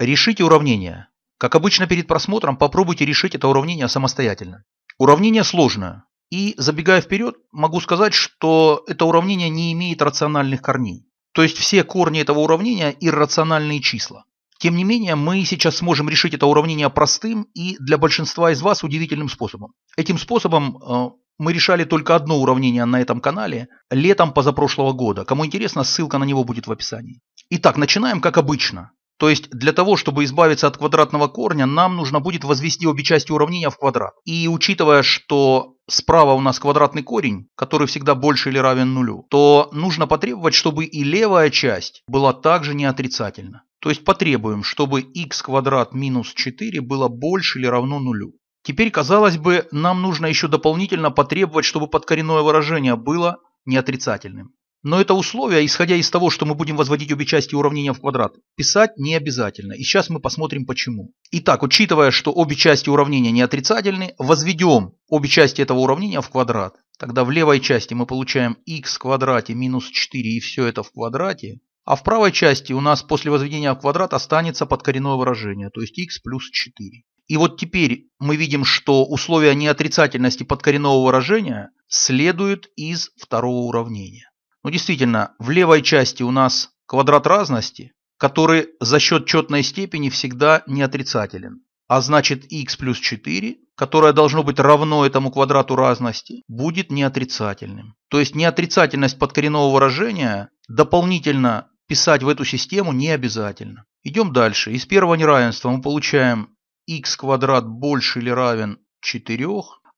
Решите уравнение. Как обычно перед просмотром, попробуйте решить это уравнение самостоятельно. Уравнение сложное. И забегая вперед, могу сказать, что это уравнение не имеет рациональных корней. То есть все корни этого уравнения – иррациональные числа. Тем не менее, мы сейчас сможем решить это уравнение простым и для большинства из вас удивительным способом. Этим способом э, мы решали только одно уравнение на этом канале летом позапрошлого года. Кому интересно, ссылка на него будет в описании. Итак, начинаем как обычно. То есть для того, чтобы избавиться от квадратного корня, нам нужно будет возвести обе части уравнения в квадрат. И учитывая, что справа у нас квадратный корень, который всегда больше или равен нулю, то нужно потребовать, чтобы и левая часть была также не отрицательна. То есть потребуем, чтобы x квадрат минус 4 было больше или равно нулю. Теперь, казалось бы, нам нужно еще дополнительно потребовать, чтобы подкоренное выражение было неотрицательным. Но это условие, исходя из того, что мы будем возводить обе части уравнения в квадрат, писать не обязательно. И сейчас мы посмотрим почему. Итак, учитывая, что обе части уравнения не отрицательны, возведем обе части этого уравнения в квадрат. Тогда в левой части мы получаем x в квадрате минус 4 и все это в квадрате. А в правой части у нас после возведения в квадрат останется подкоренное выражение, то есть x плюс 4. И вот теперь мы видим, что условие неотрицательности подкоренного выражения следует из второго уравнения. Ну действительно, в левой части у нас квадрат разности, который за счет четной степени всегда не отрицателен. А значит x плюс 4, которое должно быть равно этому квадрату разности, будет неотрицательным. То есть неотрицательность подкоренного выражения дополнительно писать в эту систему не обязательно. Идем дальше. Из первого неравенства мы получаем x квадрат больше или равен 4.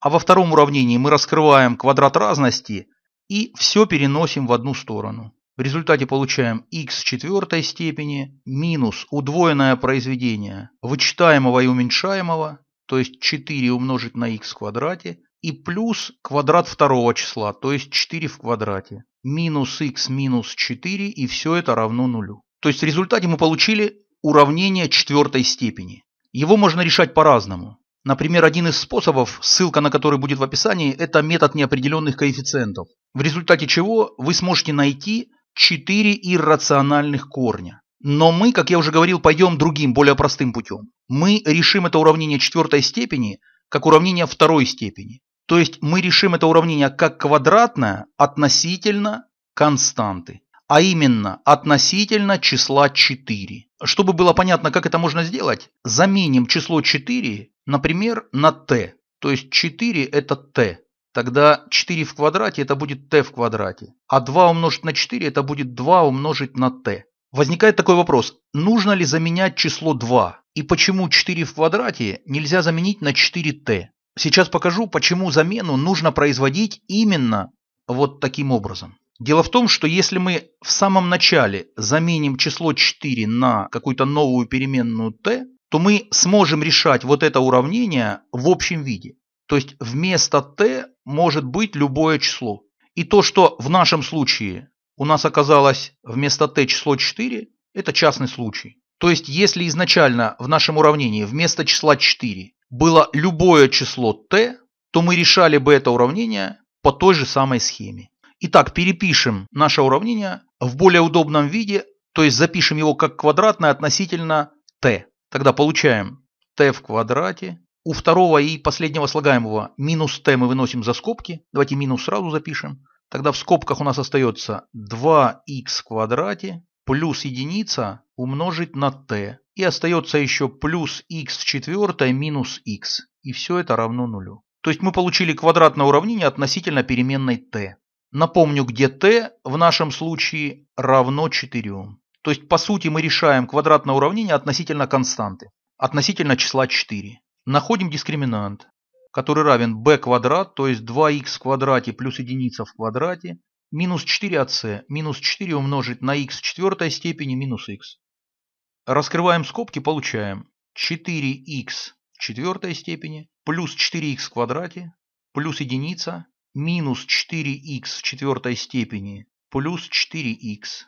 А во втором уравнении мы раскрываем квадрат разности и все переносим в одну сторону. В результате получаем x четвертой степени минус удвоенное произведение вычитаемого и уменьшаемого, то есть 4 умножить на x в квадрате, и плюс квадрат второго числа, то есть 4 в квадрате, минус x минус 4, и все это равно нулю. То есть в результате мы получили уравнение четвертой степени. Его можно решать по-разному. Например, один из способов, ссылка на который будет в описании, это метод неопределенных коэффициентов, в результате чего вы сможете найти 4 иррациональных корня. Но мы, как я уже говорил, пойдем другим, более простым путем. Мы решим это уравнение четвертой степени как уравнение второй степени. То есть мы решим это уравнение как квадратное относительно константы, а именно относительно числа 4. Чтобы было понятно, как это можно сделать, заменим число 4 Например, на t, то есть 4 это t. Тогда 4 в квадрате это будет t в квадрате, а 2 умножить на 4 это будет 2 умножить на t. Возникает такой вопрос, нужно ли заменять число 2 и почему 4 в квадрате нельзя заменить на 4t? Сейчас покажу, почему замену нужно производить именно вот таким образом. Дело в том, что если мы в самом начале заменим число 4 на какую-то новую переменную t, то мы сможем решать вот это уравнение в общем виде. То есть вместо t может быть любое число. И то, что в нашем случае у нас оказалось вместо t число 4, это частный случай. То есть если изначально в нашем уравнении вместо числа 4 было любое число t, то мы решали бы это уравнение по той же самой схеме. Итак, перепишем наше уравнение в более удобном виде, то есть запишем его как квадратное относительно t. Тогда получаем t в квадрате. У второго и последнего слагаемого минус t мы выносим за скобки. Давайте минус сразу запишем. Тогда в скобках у нас остается 2 x в квадрате плюс единица умножить на t. И остается еще плюс x в четвертой минус x И все это равно нулю. То есть мы получили квадратное уравнение относительно переменной t. Напомню, где t в нашем случае равно 4. То есть, по сути, мы решаем квадратное уравнение относительно константы, относительно числа 4. Находим дискриминант, который равен b квадрат, то есть 2 x в квадрате плюс единица в квадрате, минус 4 от c, минус 4 умножить на x в четвертой степени минус x. Раскрываем скобки, получаем 4 x в четвертой степени плюс 4 x в квадрате плюс единица минус 4 x в четвертой степени плюс 4 x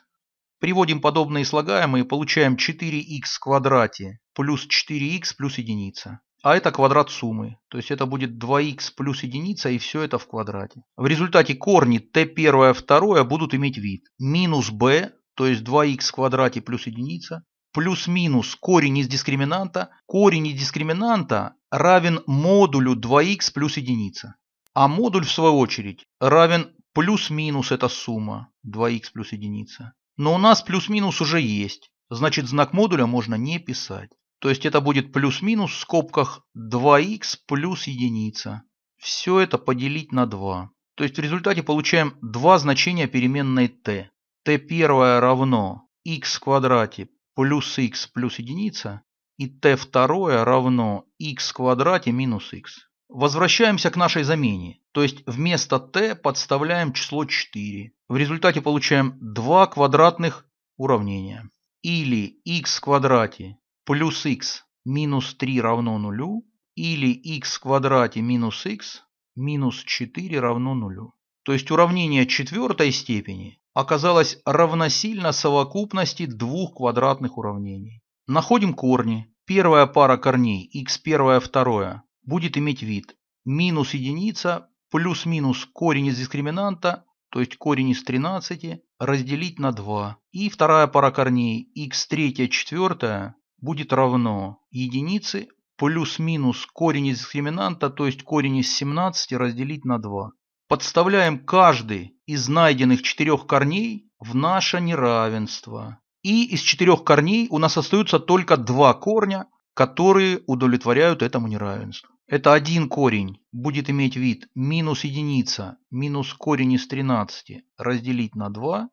Приводим подобные слагаемые, получаем 4х в квадрате плюс 4х плюс единица. А это квадрат суммы, то есть это будет 2х плюс единица и все это в квадрате. В результате корни t1, 2 будут иметь вид минус b, то есть 2х в квадрате плюс единица, плюс-минус корень из дискриминанта. Корень из дискриминанта равен модулю 2х плюс единица. А модуль в свою очередь равен плюс-минус эта сумма 2х плюс единица. Но у нас плюс-минус уже есть, значит знак модуля можно не писать. То есть это будет плюс-минус в скобках 2х плюс единица. Все это поделить на 2. То есть в результате получаем два значения переменной t. t первое равно x в квадрате плюс x плюс единица и t второе равно x в квадрате минус x. Возвращаемся к нашей замене, то есть вместо t подставляем число 4. В результате получаем два квадратных уравнения. Или x в квадрате плюс x минус 3 равно 0, или x в квадрате минус x минус 4 равно 0. То есть уравнение четвертой степени оказалось равносильно совокупности двух квадратных уравнений. Находим корни. Первая пара корней x1, 2 будет иметь вид минус единица плюс-минус корень из дискриминанта, то есть корень из 13, разделить на 2. И вторая пара корней x3, 4 будет равно единице плюс-минус корень из дискриминанта, то есть корень из 17 разделить на 2. Подставляем каждый из найденных четырех корней в наше неравенство. И из четырех корней у нас остаются только два корня, которые удовлетворяют этому неравенству. Это один корень будет иметь вид минус единица минус корень из 13 разделить на 2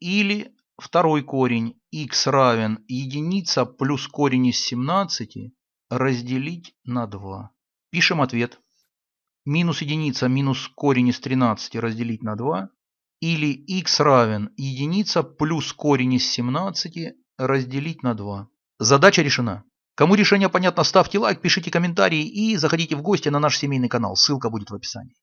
или второй корень x равен единица плюс корень из 17 разделить на 2. Пишем ответ. Минус единица минус корень из 13 разделить на 2 или x равен единица плюс корень из 17 разделить на 2. Задача решена. Кому решение понятно, ставьте лайк, пишите комментарии и заходите в гости на наш семейный канал. Ссылка будет в описании.